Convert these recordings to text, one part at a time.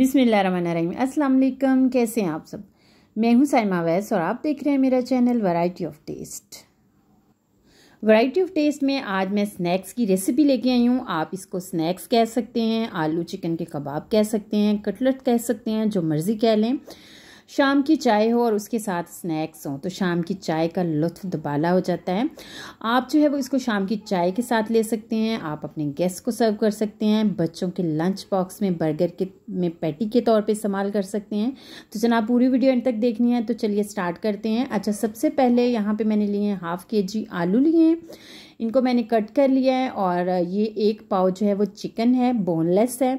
बिसमीम अस्सलाम कैसे हैं आप सब मैं हूं साइमा वैस और आप देख रहे हैं मेरा channel variety of taste variety of taste में आज मैं स्नैक्स की रेसिपी लेके आई हूँ आप इसको स्नैक्स कह सकते हैं आलू चिकन के कबाब कह सकते हैं कटलेट कह सकते हैं जो मर्ज़ी कह लें शाम की चाय हो और उसके साथ स्नैक्स हो तो शाम की चाय का लुत्फ दुबाला हो जाता है आप जो है वो इसको शाम की चाय के साथ ले सकते हैं आप अपने गेस्ट को सर्व कर सकते हैं बच्चों के लंच बॉक्स में बर्गर के में पैटी के तौर पर इस्तेमाल कर सकते हैं तो जनाब पूरी वीडियो एंड तक देखनी है तो चलिए स्टार्ट करते हैं अच्छा सबसे पहले यहाँ पर मैंने लिए हैं हाफ़ के जी आलू लिए हैं इनको मैंने कट कर लिया है और ये एक पाव जो है वो चिकन है बोनलेस है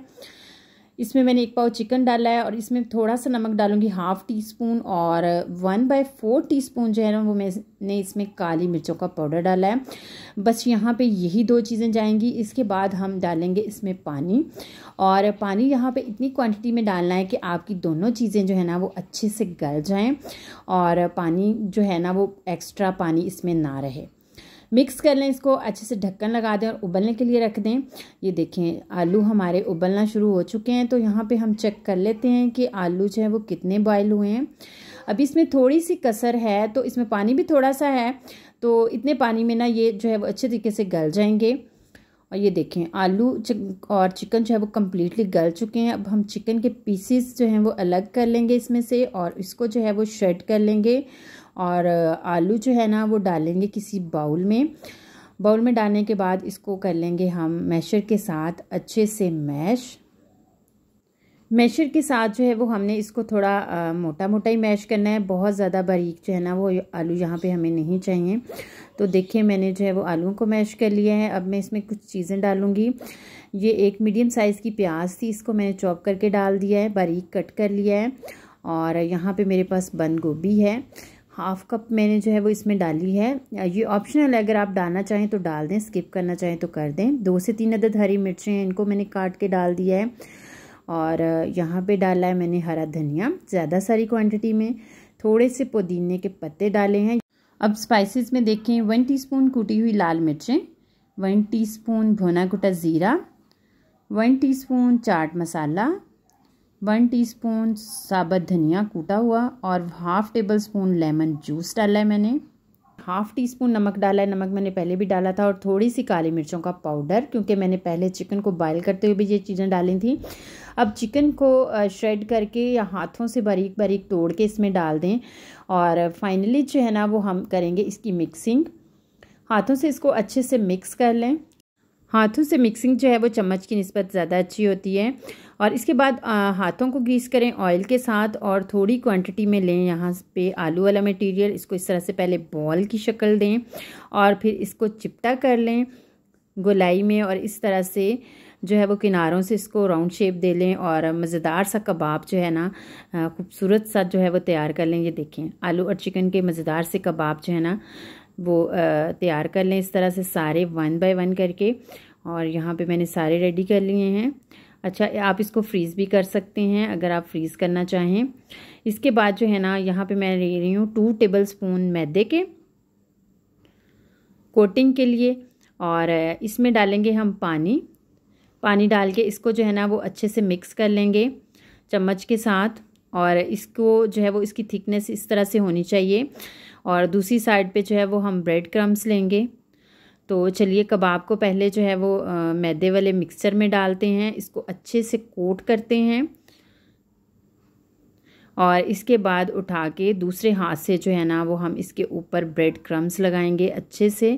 इसमें मैंने एक पाव चिकन डाला है और इसमें थोड़ा सा नमक डालूंगी हाफ़ टी स्पून और one by four teaspoon जो है ना वो मैंने इसमें काली मिर्चों का पाउडर डाला है बस यहाँ पे यही दो चीज़ें जाएंगी इसके बाद हम डालेंगे इसमें पानी और पानी यहाँ पे इतनी क्वांटिटी में डालना है कि आपकी दोनों चीज़ें जो है ना वो अच्छे से गल जाएँ और पानी जो है ना वो एक्स्ट्रा पानी इसमें ना रहे मिक्स कर लें इसको अच्छे से ढक्कन लगा दें और उबलने के लिए रख दें ये देखें आलू हमारे उबलना शुरू हो चुके हैं तो यहाँ पे हम चेक कर लेते हैं कि आलू जो है वो कितने बॉयल हुए हैं अभी इसमें थोड़ी सी कसर है तो इसमें पानी भी थोड़ा सा है तो इतने पानी में ना ये जो है वो अच्छे तरीके से गल जाएंगे और ये देखें आलू और चिकन जो है वो कम्प्लीटली गल चुके हैं अब हम चिकन के पीसीस जो हैं वो अलग कर लेंगे इसमें से और इसको जो है वो श्रेड कर लेंगे और आलू जो है ना वो डालेंगे किसी बाउल में बाउल में डालने के बाद इसको कर लेंगे हम मैशर के साथ अच्छे से मैश मैशर के साथ जो है वो हमने इसको थोड़ा आ, मोटा मोटा ही मैश करना है बहुत ज़्यादा बारीक जो है ना वो आलू यहाँ पे हमें नहीं चाहिए तो देखिए मैंने जो है वो आलूओं को मैश कर लिया है अब मैं इसमें कुछ चीज़ें डालूँगी ये एक मीडियम साइज़ की प्याज थी इसको मैंने चॉप करके डाल दिया है बारीक कट कर लिया है और यहाँ पर मेरे पास बंद गोभी है हाफ कप मैंने जो है वो इसमें डाली है ये ऑप्शनल है अगर आप डालना चाहें तो डाल दें स्किप करना चाहें तो कर दें दो से तीन अदद हरी मिर्चें हैं इनको मैंने काट के डाल दिया है और यहाँ पे डाला है मैंने हरा धनिया ज़्यादा सारी क्वांटिटी में थोड़े से पुदीने के पत्ते डाले हैं अब स्पाइसिस में देखें वन टी कूटी हुई लाल मिर्चें वन टी स्पून भुना कुटा ज़ीरा वन टी चाट मसाला वन टीस्पून साबुत धनिया कूटा हुआ और half tablespoon lemon juice डाला है मैंने हाफ़ टी स्पून नमक डाला है नमक मैंने पहले भी डाला था और थोड़ी सी काली मिर्चों का पाउडर क्योंकि मैंने पहले चिकन को बॉयल करते हुए भी ये चीज़ें डाली थी अब चिकन को श्रेड करके या हाथों से बारीक बारीक तोड़ के इसमें डाल दें और फाइनली जो है ना वो हम करेंगे इसकी मिक्सिंग हाथों से इसको अच्छे से मिक्स कर लें हाथों से मिक्सिंग जो है वो चम्मच की नस्बत ज़्यादा अच्छी होती है और इसके बाद आ, हाथों को ग्रीस करें ऑयल के साथ और थोड़ी क्वांटिटी में लें यहाँ पे आलू वाला मटेरियल इसको इस तरह से पहले बॉल की शक्ल दें और फिर इसको चिपटा कर लें गोलाई में और इस तरह से जो है वो किनारों से इसको राउंड शेप दे लें और मज़ेदार सा कबाब जो है ना खूबसूरत सा जो है वो तैयार कर लें ये देखें आलू और चिकन के मज़ेदार से कबाब जो है ना वो तैयार कर लें इस तरह से सारे वन बाय वन करके और यहाँ पे मैंने सारे रेडी कर लिए हैं अच्छा आप इसको फ्रीज़ भी कर सकते हैं अगर आप फ्रीज़ करना चाहें इसके बाद जो है ना यहाँ पे मैं ले रही हूँ टू टेबल स्पून मैदे के कोटिंग के लिए और इसमें डालेंगे हम पानी पानी डाल के इसको जो है ना वो अच्छे से मिक्स कर लेंगे चम्मच के साथ और इसको जो है वो इसकी थिकनेस इस तरह से होनी चाहिए और दूसरी साइड पे जो है वो हम ब्रेड क्रम्स लेंगे तो चलिए कबाब को पहले जो है वो आ, मैदे वाले मिक्सचर में डालते हैं इसको अच्छे से कोट करते हैं और इसके बाद उठा के दूसरे हाथ से जो है ना वो हम इसके ऊपर ब्रेड क्रम्स लगाएंगे अच्छे से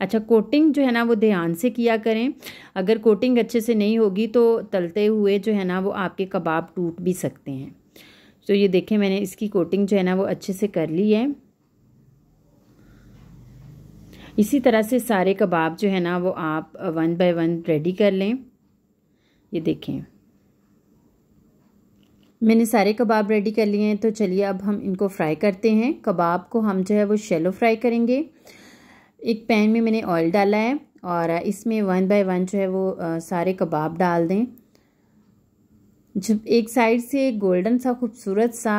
अच्छा कोटिंग जो है ना वो ध्यान से किया करें अगर कोटिंग अच्छे से नहीं होगी तो तलते हुए जो है ना वो आपके कबाब टूट भी सकते हैं तो ये देखें मैंने इसकी कोटिंग जो है ना वो अच्छे से कर ली है इसी तरह से सारे कबाब जो है ना वो आप वन बाय वन रेडी कर लें ये देखें मैंने सारे कबाब रेडी कर लिए हैं तो चलिए अब हम इनको फ्राई करते हैं कबाब को हम जो है वो शेलो फ्राई करेंगे एक पैन में मैंने ऑयल डाला है और इसमें वन बाय वन जो है वो सारे कबाब डाल दें जब एक साइड से गोल्डन सा खूबसूरत सा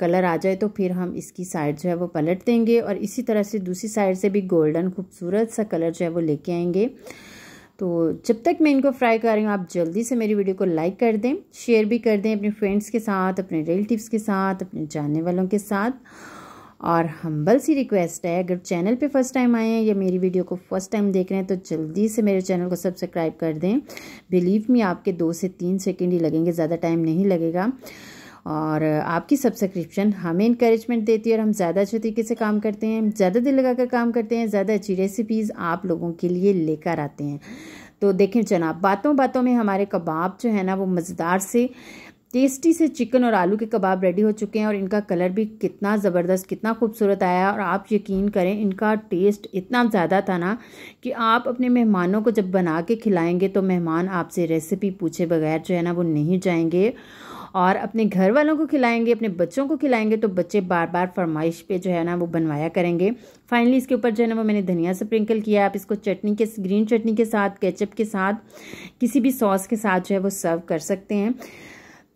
कलर आ जाए तो फिर हम इसकी साइड जो है वो पलट देंगे और इसी तरह से दूसरी साइड से भी गोल्डन खूबसूरत सा कलर जो है वो लेके आएंगे तो जब तक मैं इनको फ्राई कर रही हूँ आप जल्दी से मेरी वीडियो को लाइक कर दें शेयर भी कर दें अपने फ्रेंड्स के साथ अपने रिलेटिव्स के साथ अपने जानने वालों के साथ और हम्बल सी रिक्वेस्ट है अगर चैनल पे फर्स्ट टाइम आए हैं या मेरी वीडियो को फर्स्ट टाइम देख रहे हैं तो जल्दी से मेरे चैनल को सब्सक्राइब कर दें बिलीव मी आपके दो से तीन सेकेंड ही लगेंगे ज़्यादा टाइम नहीं लगेगा और आपकी सब्सक्रिप्शन हमें इंक्रेजमेंट देती है और हम ज़्यादा अच्छे तरीके से काम करते हैं ज़्यादा दिल लगाकर काम करते हैं ज़्यादा अच्छी रेसिपीज़ आप लोगों के लिए लेकर आते हैं तो देखें जनाब बातों बातों में हमारे कबाब जो है ना वो मज़ेदार से टेस्टी से चिकन और आलू के कबाब रेडी हो चुके हैं और इनका कलर भी कितना ज़बरदस्त कितना खूबसूरत आया और आप यकीन करें इनका टेस्ट इतना ज़्यादा था ना कि आप अपने मेहमानों को जब बना के खिलाएंगे तो मेहमान आपसे रेसिपी पूछे बगैर जो है ना वो नहीं जाएंगे और अपने घर वालों को खिलाएंगे अपने बच्चों को खिलाएंगे तो बच्चे बार बार फरमाइश पे जो है ना वो बनवाया करेंगे फाइनली इसके ऊपर जो है ना वो मैंने धनिया स्प्रिंकल किया आप इसको चटनी के ग्रीन चटनी के साथ केचप के साथ किसी भी सॉस के साथ जो है वो सर्व कर सकते हैं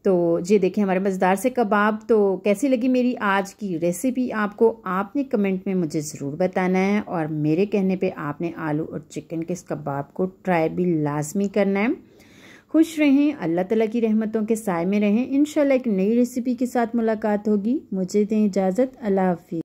तो ये देखें हमारे मज़ेदार से कबाब तो कैसी लगी मेरी आज की रेसिपी आपको आपने कमेंट में मुझे ज़रूर बताना है और मेरे कहने पे आपने आलू और चिकन के इस कबाब को ट्राई भी लाजमी करना है खुश रहें अल्लाह ताला की रहमतों के साय में रहें इन एक नई रेसिपी के साथ मुलाकात होगी मुझे दें इजाज़त अल्लाह हाफि